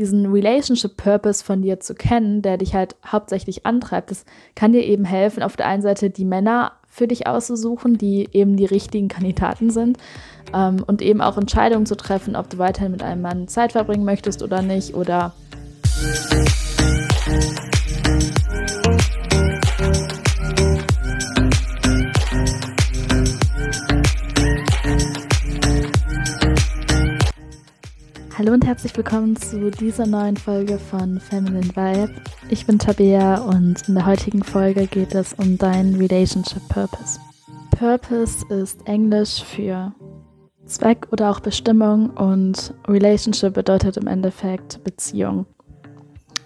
diesen Relationship Purpose von dir zu kennen, der dich halt hauptsächlich antreibt, das kann dir eben helfen, auf der einen Seite die Männer für dich auszusuchen, die eben die richtigen Kandidaten sind ähm, und eben auch Entscheidungen zu treffen, ob du weiterhin mit einem Mann Zeit verbringen möchtest oder nicht oder Hallo und herzlich willkommen zu dieser neuen Folge von Feminine Vibe. Ich bin Tabea und in der heutigen Folge geht es um deinen Relationship Purpose. Purpose ist Englisch für Zweck oder auch Bestimmung und Relationship bedeutet im Endeffekt Beziehung.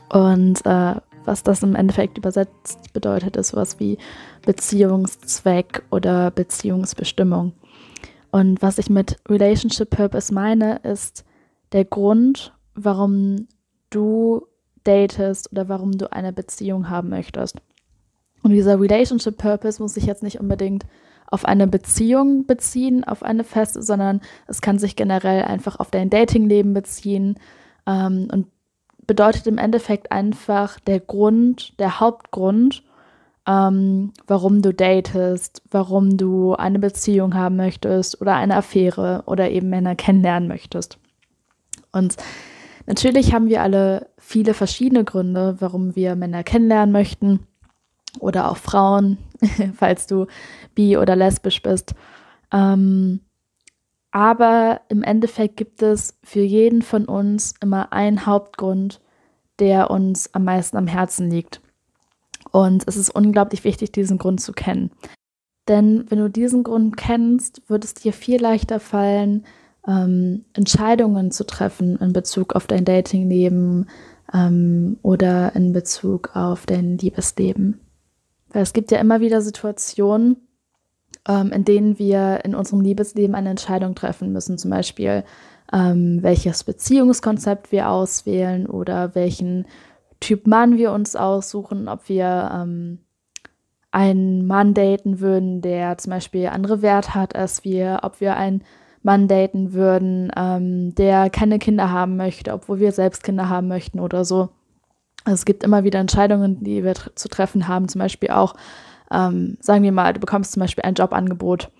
Und äh, was das im Endeffekt übersetzt bedeutet, ist sowas wie Beziehungszweck oder Beziehungsbestimmung. Und was ich mit Relationship Purpose meine, ist der Grund, warum du datest oder warum du eine Beziehung haben möchtest. Und dieser Relationship Purpose muss sich jetzt nicht unbedingt auf eine Beziehung beziehen, auf eine feste, sondern es kann sich generell einfach auf dein Datingleben beziehen ähm, und bedeutet im Endeffekt einfach der Grund, der Hauptgrund, ähm, warum du datest, warum du eine Beziehung haben möchtest oder eine Affäre oder eben Männer kennenlernen möchtest. Und natürlich haben wir alle viele verschiedene Gründe, warum wir Männer kennenlernen möchten oder auch Frauen, falls du bi oder lesbisch bist. Ähm, aber im Endeffekt gibt es für jeden von uns immer einen Hauptgrund, der uns am meisten am Herzen liegt. Und es ist unglaublich wichtig, diesen Grund zu kennen. Denn wenn du diesen Grund kennst, wird es dir viel leichter fallen, ähm, Entscheidungen zu treffen in Bezug auf dein Datingleben ähm, oder in Bezug auf dein Liebesleben. Weil es gibt ja immer wieder Situationen, ähm, in denen wir in unserem Liebesleben eine Entscheidung treffen müssen. Zum Beispiel, ähm, welches Beziehungskonzept wir auswählen oder welchen Typ Mann wir uns aussuchen, ob wir ähm, einen Mann daten würden, der zum Beispiel andere Werte hat als wir, ob wir ein Mann daten würden, ähm, der keine Kinder haben möchte, obwohl wir selbst Kinder haben möchten oder so. Also es gibt immer wieder Entscheidungen, die wir zu treffen haben. Zum Beispiel auch, ähm, sagen wir mal, du bekommst zum Beispiel ein Jobangebot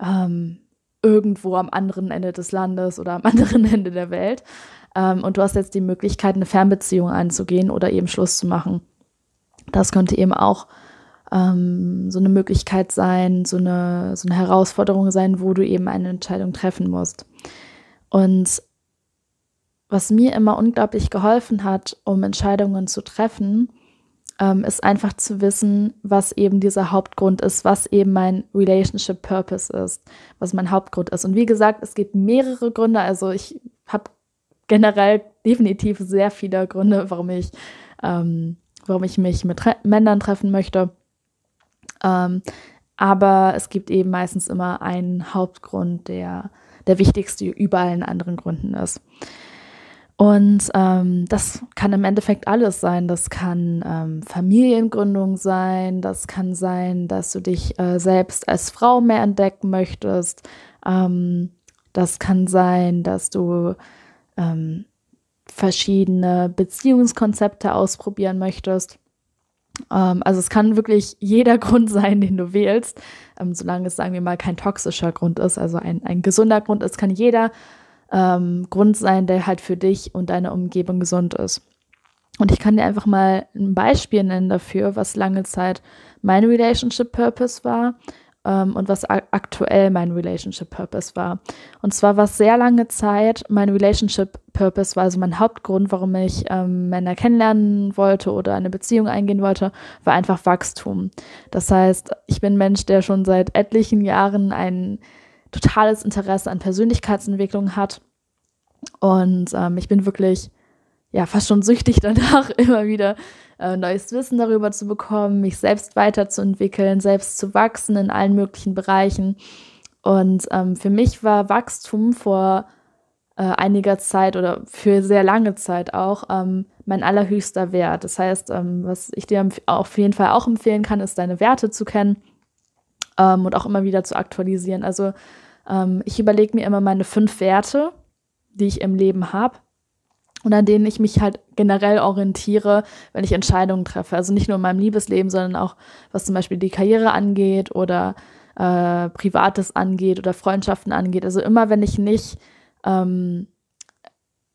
ähm, irgendwo am anderen Ende des Landes oder am anderen Ende der Welt. Ähm, und du hast jetzt die Möglichkeit, eine Fernbeziehung anzugehen oder eben Schluss zu machen. Das könnte eben auch ähm, so eine Möglichkeit sein, so eine, so eine Herausforderung sein, wo du eben eine Entscheidung treffen musst. Und was mir immer unglaublich geholfen hat, um Entscheidungen zu treffen, ähm, ist einfach zu wissen, was eben dieser Hauptgrund ist, was eben mein Relationship Purpose ist, was mein Hauptgrund ist. Und wie gesagt, es gibt mehrere Gründe. Also ich habe generell definitiv sehr viele Gründe, warum ich, ähm, warum ich mich mit Re Männern treffen möchte. Ähm, aber es gibt eben meistens immer einen Hauptgrund, der der wichtigste über allen anderen Gründen ist. Und ähm, das kann im Endeffekt alles sein. Das kann ähm, Familiengründung sein, das kann sein, dass du dich äh, selbst als Frau mehr entdecken möchtest. Ähm, das kann sein, dass du ähm, verschiedene Beziehungskonzepte ausprobieren möchtest. Ähm, also es kann wirklich jeder Grund sein, den du wählst, ähm, solange es, sagen wir mal, kein toxischer Grund ist. Also ein, ein gesunder Grund ist, kann jeder ähm, Grund sein, der halt für dich und deine Umgebung gesund ist. Und ich kann dir einfach mal ein Beispiel nennen dafür, was lange Zeit mein Relationship Purpose war ähm, und was aktuell mein Relationship Purpose war. Und zwar war es sehr lange Zeit, mein Relationship Purpose war also mein Hauptgrund, warum ich ähm, Männer kennenlernen wollte oder eine Beziehung eingehen wollte, war einfach Wachstum. Das heißt, ich bin Mensch, der schon seit etlichen Jahren ein totales Interesse an Persönlichkeitsentwicklung hat. Und ähm, ich bin wirklich ja fast schon süchtig danach, immer wieder äh, neues Wissen darüber zu bekommen, mich selbst weiterzuentwickeln, selbst zu wachsen in allen möglichen Bereichen. Und ähm, für mich war Wachstum vor äh, einiger Zeit oder für sehr lange Zeit auch ähm, mein allerhöchster Wert. Das heißt, ähm, was ich dir auf jeden Fall auch empfehlen kann, ist deine Werte zu kennen ähm, und auch immer wieder zu aktualisieren. Also ähm, ich überlege mir immer meine fünf Werte, die ich im Leben habe und an denen ich mich halt generell orientiere, wenn ich Entscheidungen treffe. Also nicht nur in meinem Liebesleben, sondern auch was zum Beispiel die Karriere angeht oder äh, Privates angeht oder Freundschaften angeht. Also immer wenn ich nicht, ähm,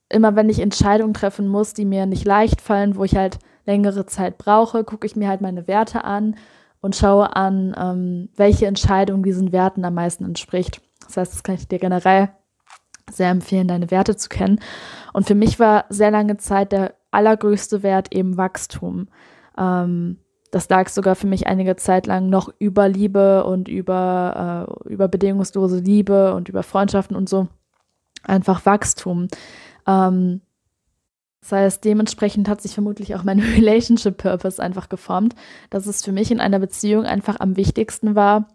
immer wenn ich Entscheidungen treffen muss, die mir nicht leicht fallen, wo ich halt längere Zeit brauche, gucke ich mir halt meine Werte an und schaue an, ähm, welche Entscheidung diesen Werten am meisten entspricht. Das heißt, das kann ich dir generell sehr empfehlen, deine Werte zu kennen. Und für mich war sehr lange Zeit der allergrößte Wert eben Wachstum. Ähm, das lag sogar für mich einige Zeit lang noch über Liebe und über, äh, über bedingungslose Liebe und über Freundschaften und so. Einfach Wachstum. Ähm, das heißt, dementsprechend hat sich vermutlich auch mein Relationship Purpose einfach geformt, dass es für mich in einer Beziehung einfach am wichtigsten war,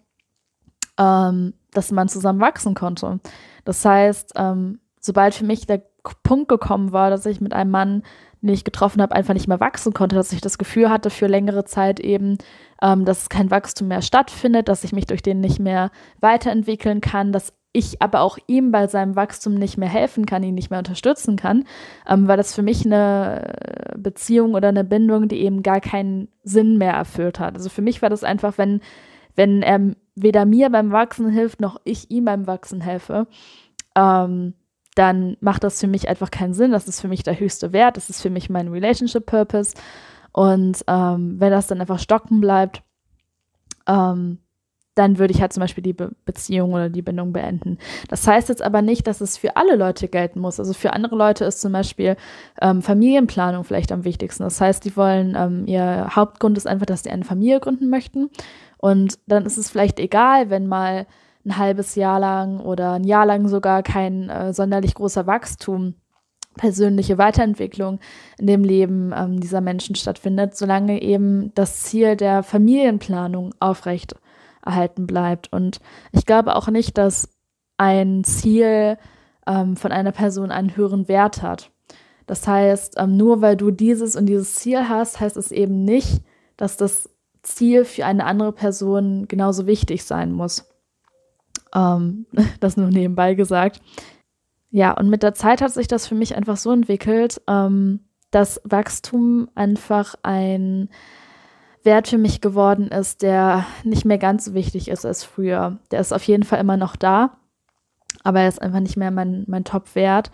ähm, dass man zusammen wachsen konnte. Das heißt, ähm, sobald für mich der Punkt gekommen war, dass ich mit einem Mann, den ich getroffen habe, einfach nicht mehr wachsen konnte, dass ich das Gefühl hatte für längere Zeit eben, ähm, dass kein Wachstum mehr stattfindet, dass ich mich durch den nicht mehr weiterentwickeln kann, dass ich aber auch ihm bei seinem Wachstum nicht mehr helfen kann, ihn nicht mehr unterstützen kann, ähm, war das für mich eine Beziehung oder eine Bindung, die eben gar keinen Sinn mehr erfüllt hat. Also für mich war das einfach, wenn, wenn er weder mir beim Wachsen hilft, noch ich ihm beim Wachsen helfe, ähm, dann macht das für mich einfach keinen Sinn. Das ist für mich der höchste Wert, das ist für mich mein Relationship Purpose. Und ähm, wenn das dann einfach stocken bleibt, ähm, dann würde ich halt zum Beispiel die Be Beziehung oder die Bindung beenden. Das heißt jetzt aber nicht, dass es für alle Leute gelten muss. Also für andere Leute ist zum Beispiel ähm, Familienplanung vielleicht am wichtigsten. Das heißt, die wollen, ähm, ihr Hauptgrund ist einfach, dass sie eine Familie gründen möchten. Und dann ist es vielleicht egal, wenn mal ein halbes Jahr lang oder ein Jahr lang sogar kein äh, sonderlich großer Wachstum, persönliche Weiterentwicklung in dem Leben ähm, dieser Menschen stattfindet, solange eben das Ziel der Familienplanung aufrecht erhalten bleibt. Und ich glaube auch nicht, dass ein Ziel ähm, von einer Person einen höheren Wert hat. Das heißt, ähm, nur weil du dieses und dieses Ziel hast, heißt es eben nicht, dass das Ziel für eine andere Person genauso wichtig sein muss. Ähm, das nur nebenbei gesagt. Ja, und mit der Zeit hat sich das für mich einfach so entwickelt, ähm, dass Wachstum einfach ein Wert für mich geworden ist, der nicht mehr ganz so wichtig ist als früher. Der ist auf jeden Fall immer noch da, aber er ist einfach nicht mehr mein, mein Top-Wert.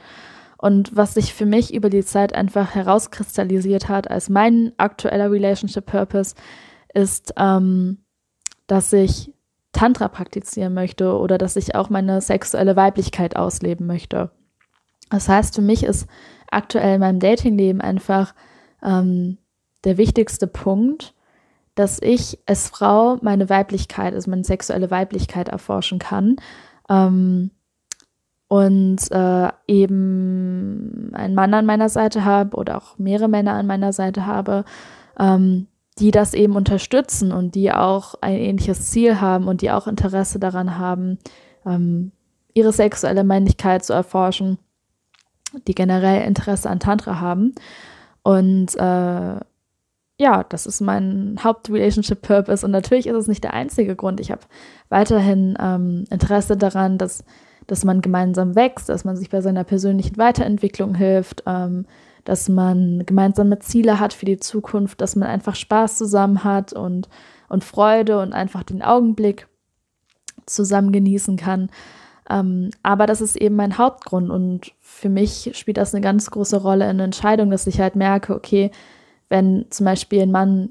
Und was sich für mich über die Zeit einfach herauskristallisiert hat als mein aktueller Relationship Purpose, ist, ähm, dass ich Tantra praktizieren möchte oder dass ich auch meine sexuelle Weiblichkeit ausleben möchte. Das heißt, für mich ist aktuell in meinem Datingleben einfach ähm, der wichtigste Punkt, dass ich als Frau meine Weiblichkeit, also meine sexuelle Weiblichkeit erforschen kann ähm, und äh, eben einen Mann an meiner Seite habe oder auch mehrere Männer an meiner Seite habe, ähm, die das eben unterstützen und die auch ein ähnliches Ziel haben und die auch Interesse daran haben, ähm, ihre sexuelle Männlichkeit zu erforschen, die generell Interesse an Tantra haben. Und äh, ja, das ist mein Haupt-Relationship-Purpose. Und natürlich ist es nicht der einzige Grund. Ich habe weiterhin ähm, Interesse daran, dass, dass man gemeinsam wächst, dass man sich bei seiner persönlichen Weiterentwicklung hilft, ähm, dass man gemeinsame Ziele hat für die Zukunft, dass man einfach Spaß zusammen hat und, und Freude und einfach den Augenblick zusammen genießen kann. Ähm, aber das ist eben mein Hauptgrund und für mich spielt das eine ganz große Rolle in der Entscheidung, dass ich halt merke, okay, wenn zum Beispiel ein Mann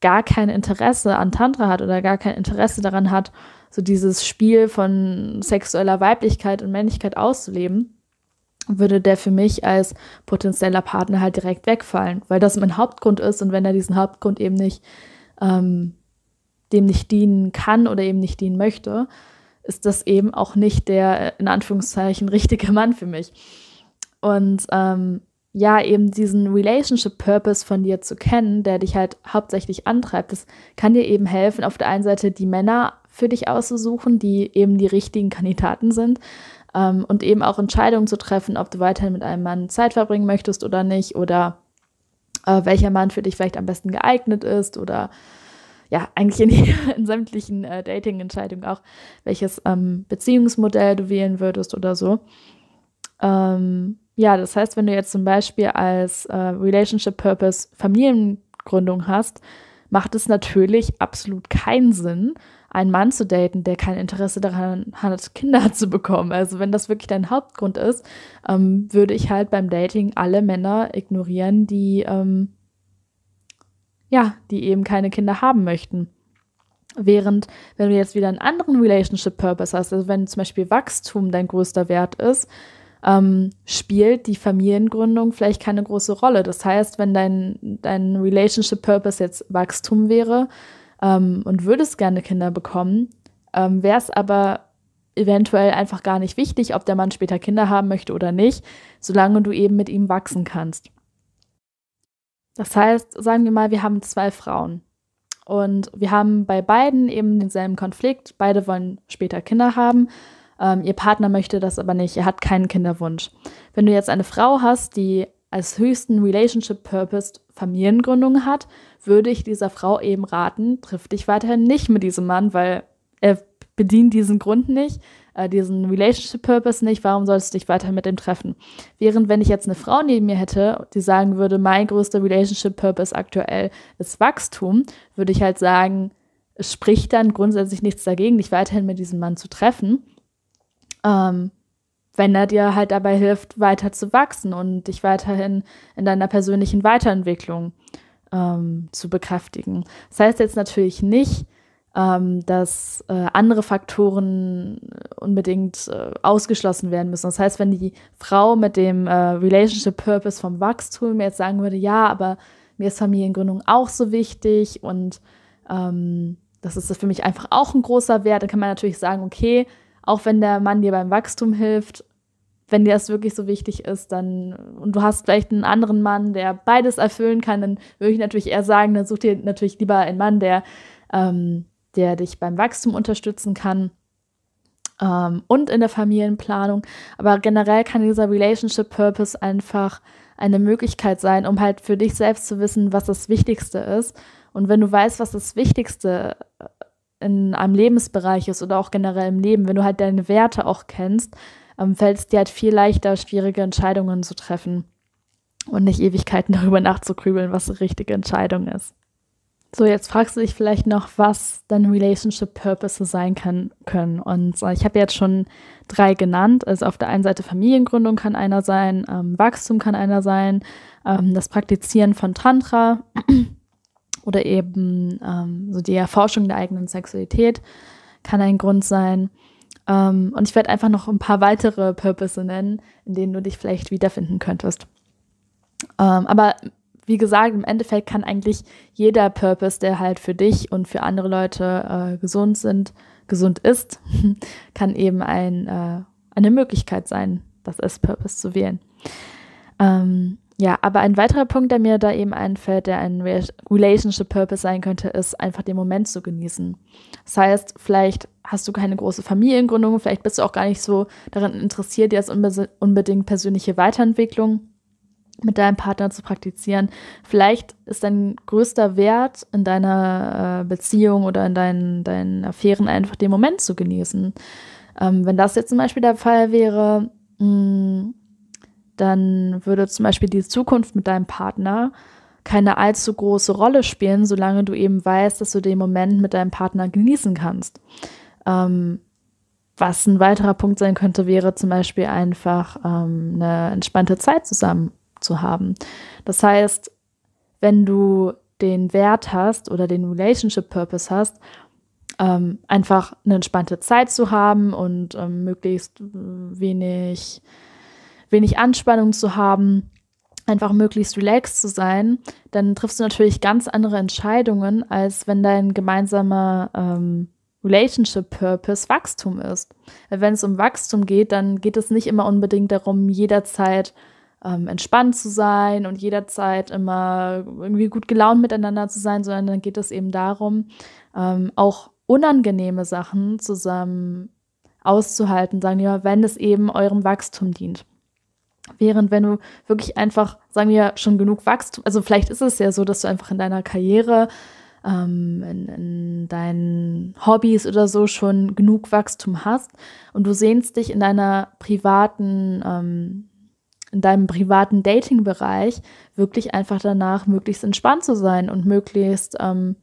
gar kein Interesse an Tantra hat oder gar kein Interesse daran hat, so dieses Spiel von sexueller Weiblichkeit und Männlichkeit auszuleben, würde der für mich als potenzieller Partner halt direkt wegfallen, weil das mein Hauptgrund ist und wenn er diesen Hauptgrund eben nicht ähm, dem nicht dienen kann oder eben nicht dienen möchte, ist das eben auch nicht der äh, in Anführungszeichen richtige Mann für mich. Und ähm, ja, eben diesen Relationship Purpose von dir zu kennen, der dich halt hauptsächlich antreibt, das kann dir eben helfen, auf der einen Seite die Männer für dich auszusuchen, die eben die richtigen Kandidaten sind, ähm, und eben auch Entscheidungen zu treffen, ob du weiterhin mit einem Mann Zeit verbringen möchtest oder nicht oder äh, welcher Mann für dich vielleicht am besten geeignet ist oder ja, eigentlich in, in sämtlichen äh, Dating-Entscheidungen auch, welches ähm, Beziehungsmodell du wählen würdest oder so. Ähm, ja, das heißt, wenn du jetzt zum Beispiel als äh, Relationship Purpose Familiengründung hast, macht es natürlich absolut keinen Sinn, einen Mann zu daten, der kein Interesse daran hat, Kinder zu bekommen. Also wenn das wirklich dein Hauptgrund ist, ähm, würde ich halt beim Dating alle Männer ignorieren, die ähm, ja, die eben keine Kinder haben möchten. Während, wenn du jetzt wieder einen anderen Relationship Purpose hast, also wenn zum Beispiel Wachstum dein größter Wert ist, ähm, spielt die Familiengründung vielleicht keine große Rolle. Das heißt, wenn dein, dein Relationship Purpose jetzt Wachstum wäre, ähm, und würdest gerne Kinder bekommen, ähm, wäre es aber eventuell einfach gar nicht wichtig, ob der Mann später Kinder haben möchte oder nicht, solange du eben mit ihm wachsen kannst. Das heißt, sagen wir mal, wir haben zwei Frauen und wir haben bei beiden eben denselben Konflikt. Beide wollen später Kinder haben. Ähm, ihr Partner möchte das aber nicht. Er hat keinen Kinderwunsch. Wenn du jetzt eine Frau hast, die als höchsten Relationship Purpose Familiengründung hat, würde ich dieser Frau eben raten, triff dich weiterhin nicht mit diesem Mann, weil er bedient diesen Grund nicht, äh, diesen Relationship Purpose nicht, warum sollst du dich weiterhin mit dem treffen? Während wenn ich jetzt eine Frau neben mir hätte, die sagen würde, mein größter Relationship Purpose aktuell ist Wachstum, würde ich halt sagen, es spricht dann grundsätzlich nichts dagegen, dich weiterhin mit diesem Mann zu treffen. Ähm, wenn er dir halt dabei hilft, weiter zu wachsen und dich weiterhin in deiner persönlichen Weiterentwicklung ähm, zu bekräftigen. Das heißt jetzt natürlich nicht, ähm, dass äh, andere Faktoren äh, unbedingt äh, ausgeschlossen werden müssen. Das heißt, wenn die Frau mit dem äh, Relationship Purpose vom Wachstum jetzt sagen würde, ja, aber mir ist Familiengründung auch so wichtig und ähm, das ist für mich einfach auch ein großer Wert, dann kann man natürlich sagen, okay, auch wenn der Mann dir beim Wachstum hilft, wenn dir das wirklich so wichtig ist, dann und du hast vielleicht einen anderen Mann, der beides erfüllen kann, dann würde ich natürlich eher sagen, dann such dir natürlich lieber einen Mann, der, ähm, der dich beim Wachstum unterstützen kann ähm, und in der Familienplanung. Aber generell kann dieser Relationship Purpose einfach eine Möglichkeit sein, um halt für dich selbst zu wissen, was das Wichtigste ist. Und wenn du weißt, was das Wichtigste äh, in einem Lebensbereich ist oder auch generell im Leben, wenn du halt deine Werte auch kennst, ähm, fällt es dir halt viel leichter, schwierige Entscheidungen zu treffen und nicht Ewigkeiten darüber nachzugrübeln, was die richtige Entscheidung ist. So, jetzt fragst du dich vielleicht noch, was deine Relationship Purpose sein kann, können. Und äh, ich habe jetzt schon drei genannt. Also auf der einen Seite Familiengründung kann einer sein, ähm, Wachstum kann einer sein, ähm, das Praktizieren von Tantra oder eben ähm, so die Erforschung der eigenen Sexualität kann ein Grund sein. Ähm, und ich werde einfach noch ein paar weitere Purpose nennen, in denen du dich vielleicht wiederfinden könntest. Ähm, aber wie gesagt, im Endeffekt kann eigentlich jeder Purpose, der halt für dich und für andere Leute äh, gesund sind, gesund ist, kann eben ein, äh, eine Möglichkeit sein, das S-Purpose zu wählen. Ähm, ja, aber ein weiterer Punkt, der mir da eben einfällt, der ein Relationship Purpose sein könnte, ist einfach den Moment zu genießen. Das heißt, vielleicht hast du keine große Familiengründung, vielleicht bist du auch gar nicht so daran interessiert, jetzt unbedingt persönliche Weiterentwicklung mit deinem Partner zu praktizieren. Vielleicht ist dein größter Wert in deiner äh, Beziehung oder in deinen, deinen Affären einfach den Moment zu genießen. Ähm, wenn das jetzt zum Beispiel der Fall wäre, mh, hm, dann würde zum Beispiel die Zukunft mit deinem Partner keine allzu große Rolle spielen, solange du eben weißt, dass du den Moment mit deinem Partner genießen kannst. Ähm, was ein weiterer Punkt sein könnte, wäre zum Beispiel einfach ähm, eine entspannte Zeit zusammen zu haben. Das heißt, wenn du den Wert hast oder den Relationship Purpose hast, ähm, einfach eine entspannte Zeit zu haben und ähm, möglichst wenig wenig Anspannung zu haben, einfach möglichst relaxed zu sein, dann triffst du natürlich ganz andere Entscheidungen, als wenn dein gemeinsamer ähm, Relationship Purpose Wachstum ist. Wenn es um Wachstum geht, dann geht es nicht immer unbedingt darum, jederzeit ähm, entspannt zu sein und jederzeit immer irgendwie gut gelaunt miteinander zu sein, sondern dann geht es eben darum, ähm, auch unangenehme Sachen zusammen auszuhalten, sagen wir, wenn es eben eurem Wachstum dient. Während wenn du wirklich einfach, sagen wir, schon genug Wachstum, also vielleicht ist es ja so, dass du einfach in deiner Karriere, ähm, in, in deinen Hobbys oder so schon genug Wachstum hast und du sehnst dich in deiner privaten, ähm, in deinem privaten Dating-Bereich wirklich einfach danach, möglichst entspannt zu sein und möglichst ähm,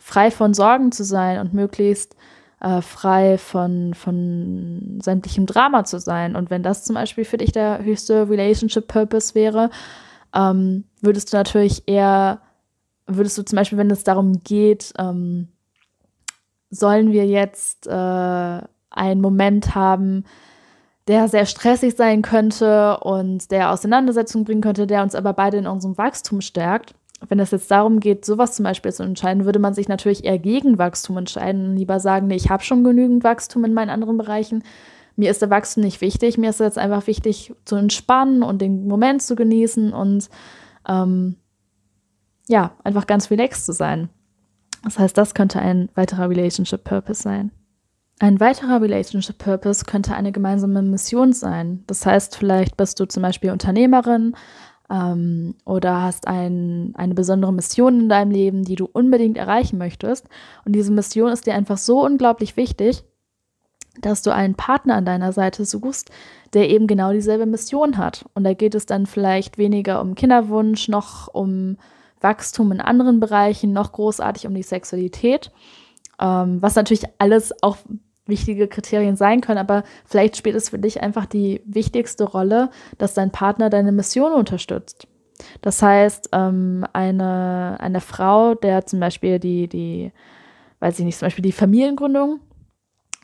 frei von Sorgen zu sein und möglichst äh, frei von, von sämtlichem Drama zu sein. Und wenn das zum Beispiel für dich der höchste Relationship-Purpose wäre, ähm, würdest du natürlich eher, würdest du zum Beispiel, wenn es darum geht, ähm, sollen wir jetzt äh, einen Moment haben, der sehr stressig sein könnte und der Auseinandersetzung bringen könnte, der uns aber beide in unserem Wachstum stärkt, wenn es jetzt darum geht, sowas zum Beispiel zu entscheiden, würde man sich natürlich eher gegen Wachstum entscheiden. Lieber sagen, nee, ich habe schon genügend Wachstum in meinen anderen Bereichen. Mir ist der Wachstum nicht wichtig. Mir ist es jetzt einfach wichtig, zu entspannen und den Moment zu genießen und ähm, ja, einfach ganz relaxed zu sein. Das heißt, das könnte ein weiterer Relationship Purpose sein. Ein weiterer Relationship Purpose könnte eine gemeinsame Mission sein. Das heißt, vielleicht bist du zum Beispiel Unternehmerin, ähm, oder hast ein, eine besondere Mission in deinem Leben, die du unbedingt erreichen möchtest. Und diese Mission ist dir einfach so unglaublich wichtig, dass du einen Partner an deiner Seite suchst, der eben genau dieselbe Mission hat. Und da geht es dann vielleicht weniger um Kinderwunsch, noch um Wachstum in anderen Bereichen, noch großartig um die Sexualität. Ähm, was natürlich alles auch wichtige Kriterien sein können, aber vielleicht spielt es für dich einfach die wichtigste Rolle, dass dein Partner deine Mission unterstützt. Das heißt, ähm, eine, eine Frau, der zum Beispiel die, die, weiß ich nicht, zum Beispiel die Familiengründung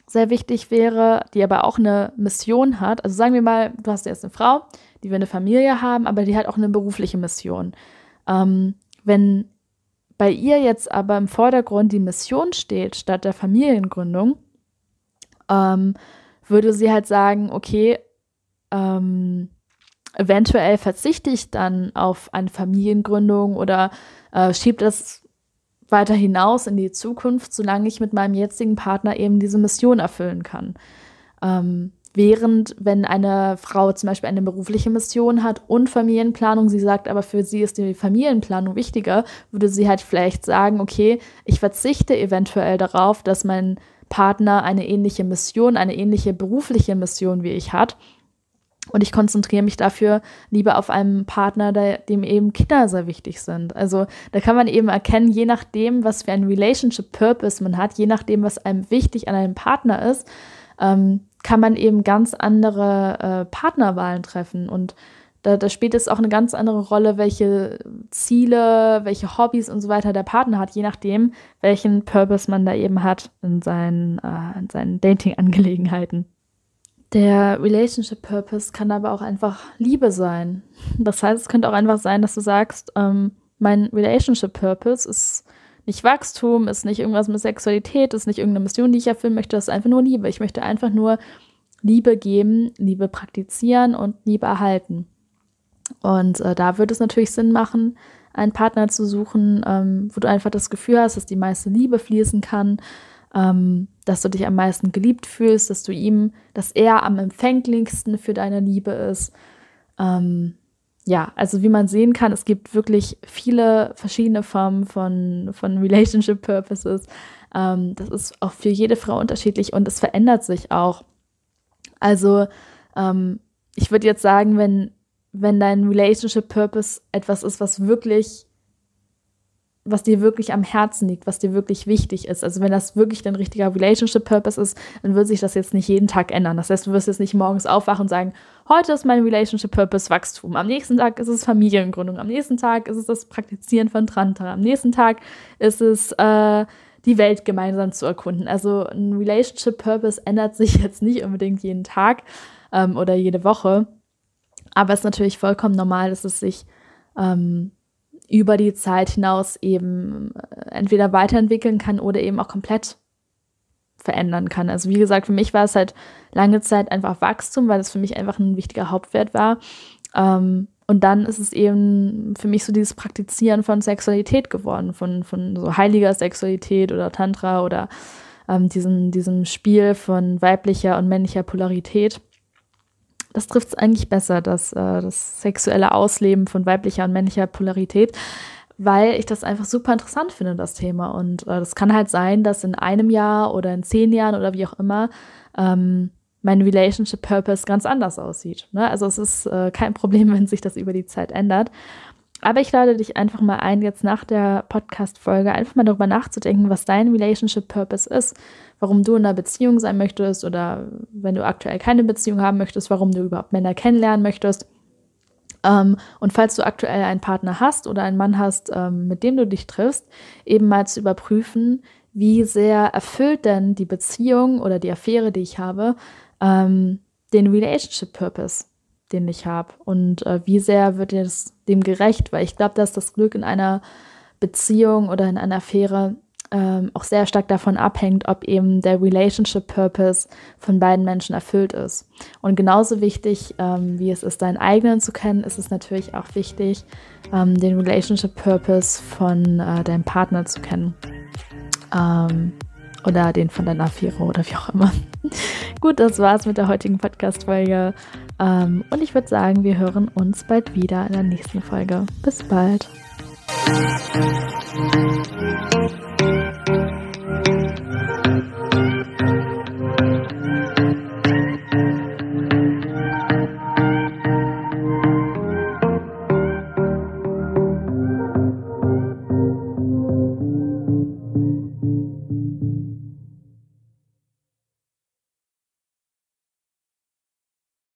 sehr wichtig wäre, die aber auch eine Mission hat. Also sagen wir mal, du hast jetzt eine Frau, die will eine Familie haben, aber die hat auch eine berufliche Mission. Ähm, wenn bei ihr jetzt aber im Vordergrund die Mission steht statt der Familiengründung, ähm, würde sie halt sagen, okay, ähm, eventuell verzichte ich dann auf eine Familiengründung oder äh, schiebe das weiter hinaus in die Zukunft, solange ich mit meinem jetzigen Partner eben diese Mission erfüllen kann. Ähm, während, wenn eine Frau zum Beispiel eine berufliche Mission hat und Familienplanung, sie sagt aber für sie ist die Familienplanung wichtiger, würde sie halt vielleicht sagen, okay, ich verzichte eventuell darauf, dass mein Partner eine ähnliche Mission, eine ähnliche berufliche Mission wie ich hat. Und ich konzentriere mich dafür lieber auf einen Partner, der, dem eben Kinder sehr wichtig sind. Also da kann man eben erkennen, je nachdem, was für ein Relationship Purpose man hat, je nachdem, was einem wichtig an einem Partner ist, ähm, kann man eben ganz andere äh, Partnerwahlen treffen. Und da, da spielt es auch eine ganz andere Rolle, welche Ziele, welche Hobbys und so weiter der Partner hat, je nachdem, welchen Purpose man da eben hat in seinen, äh, in seinen Dating-Angelegenheiten. Der Relationship Purpose kann aber auch einfach Liebe sein. Das heißt, es könnte auch einfach sein, dass du sagst, ähm, mein Relationship Purpose ist nicht Wachstum, ist nicht irgendwas mit Sexualität, ist nicht irgendeine Mission, die ich erfüllen möchte, das ist einfach nur Liebe. Ich möchte einfach nur Liebe geben, Liebe praktizieren und Liebe erhalten. Und äh, da würde es natürlich Sinn machen, einen Partner zu suchen, ähm, wo du einfach das Gefühl hast, dass die meiste Liebe fließen kann, ähm, dass du dich am meisten geliebt fühlst, dass du ihm, dass er am empfänglichsten für deine Liebe ist. Ähm, ja, also wie man sehen kann, es gibt wirklich viele verschiedene Formen von, von Relationship Purposes. Ähm, das ist auch für jede Frau unterschiedlich und es verändert sich auch. Also ähm, ich würde jetzt sagen, wenn wenn dein Relationship Purpose etwas ist, was wirklich, was dir wirklich am Herzen liegt, was dir wirklich wichtig ist. Also wenn das wirklich dein richtiger Relationship Purpose ist, dann wird sich das jetzt nicht jeden Tag ändern. Das heißt, du wirst jetzt nicht morgens aufwachen und sagen, heute ist mein Relationship Purpose Wachstum. Am nächsten Tag ist es Familiengründung. Am nächsten Tag ist es das Praktizieren von Tantra. Am nächsten Tag ist es äh, die Welt gemeinsam zu erkunden. Also ein Relationship Purpose ändert sich jetzt nicht unbedingt jeden Tag ähm, oder jede Woche aber es ist natürlich vollkommen normal, dass es sich ähm, über die Zeit hinaus eben äh, entweder weiterentwickeln kann oder eben auch komplett verändern kann. Also wie gesagt, für mich war es halt lange Zeit einfach Wachstum, weil es für mich einfach ein wichtiger Hauptwert war. Ähm, und dann ist es eben für mich so dieses Praktizieren von Sexualität geworden, von, von so heiliger Sexualität oder Tantra oder ähm, diesem, diesem Spiel von weiblicher und männlicher Polarität das trifft es eigentlich besser, das, äh, das sexuelle Ausleben von weiblicher und männlicher Polarität, weil ich das einfach super interessant finde, das Thema. Und äh, das kann halt sein, dass in einem Jahr oder in zehn Jahren oder wie auch immer ähm, mein Relationship Purpose ganz anders aussieht. Ne? Also es ist äh, kein Problem, wenn sich das über die Zeit ändert aber ich lade dich einfach mal ein, jetzt nach der Podcast-Folge einfach mal darüber nachzudenken, was dein Relationship Purpose ist, warum du in einer Beziehung sein möchtest oder wenn du aktuell keine Beziehung haben möchtest, warum du überhaupt Männer kennenlernen möchtest. Ähm, und falls du aktuell einen Partner hast oder einen Mann hast, ähm, mit dem du dich triffst, eben mal zu überprüfen, wie sehr erfüllt denn die Beziehung oder die Affäre, die ich habe, ähm, den Relationship Purpose? den ich habe? Und äh, wie sehr wird es dem gerecht? Weil ich glaube, dass das Glück in einer Beziehung oder in einer Affäre ähm, auch sehr stark davon abhängt, ob eben der Relationship Purpose von beiden Menschen erfüllt ist. Und genauso wichtig, ähm, wie es ist, deinen eigenen zu kennen, ist es natürlich auch wichtig, ähm, den Relationship Purpose von äh, deinem Partner zu kennen. Ähm, oder den von deiner Affäre oder wie auch immer. Gut, das war's mit der heutigen Podcast-Folge. Ähm, und ich würde sagen, wir hören uns bald wieder in der nächsten Folge. Bis bald.